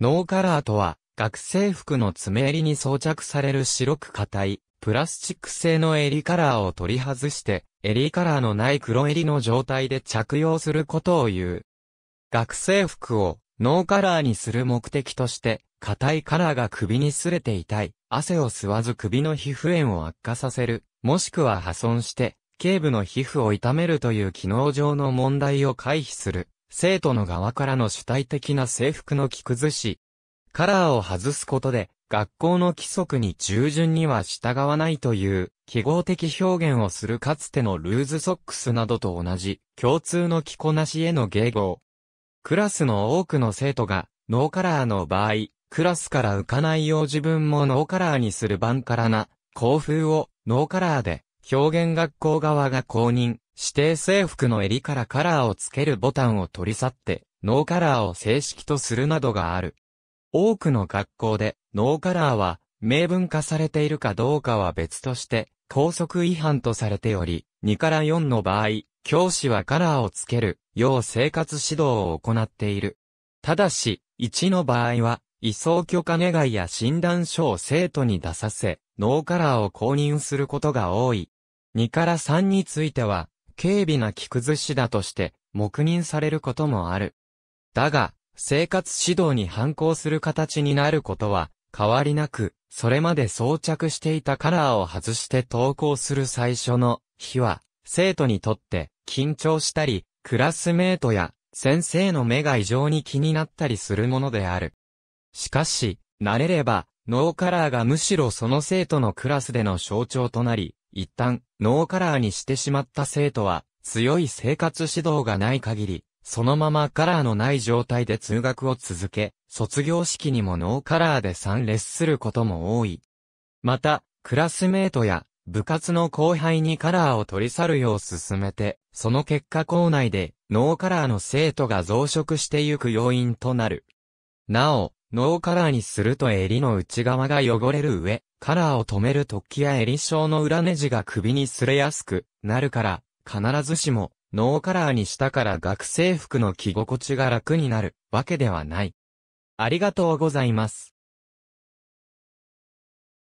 ノーカラーとは、学生服の爪襟に装着される白く硬い、プラスチック製の襟カラーを取り外して、襟カラーのない黒襟の状態で着用することを言う。学生服をノーカラーにする目的として、硬いカラーが首に擦れて痛い、汗を吸わず首の皮膚炎を悪化させる、もしくは破損して、頸部の皮膚を痛めるという機能上の問題を回避する。生徒の側からの主体的な制服の着崩し、カラーを外すことで、学校の規則に従順には従わないという記号的表現をするかつてのルーズソックスなどと同じ共通の着こなしへの迎合。クラスの多くの生徒がノーカラーの場合、クラスから浮かないよう自分もノーカラーにするバンカラな校風をノーカラーで表現学校側が公認、指定制服の襟からカラーをつけるボタンを取り去って、ノーカラーを正式とするなどがある。多くの学校で、ノーカラーは、明文化されているかどうかは別として、校則違反とされており、2から4の場合、教師はカラーをつける、よう生活指導を行っている。ただし、1の場合は、移送許可願いや診断書を生徒に出させ、ノーカラーを公認することが多い。2から3については、軽微な着崩しだとして黙認されることもある。だが、生活指導に反抗する形になることは変わりなく、それまで装着していたカラーを外して登校する最初の日は、生徒にとって緊張したり、クラスメートや先生の目が異常に気になったりするものである。しかし、慣れれば、ノーカラーがむしろその生徒のクラスでの象徴となり、一旦、ノーカラーにしてしまった生徒は、強い生活指導がない限り、そのままカラーのない状態で通学を続け、卒業式にもノーカラーで参列することも多い。また、クラスメートや部活の後輩にカラーを取り去るよう進めて、その結果校内でノーカラーの生徒が増殖してゆく要因となる。なお、ノーカラーにすると襟の内側が汚れる上、カラーを止める突起や襟章の裏ネジが首にすれやすくなるから、必ずしもノーカラーにしたから学生服の着心地が楽になるわけではない。ありがとうございます。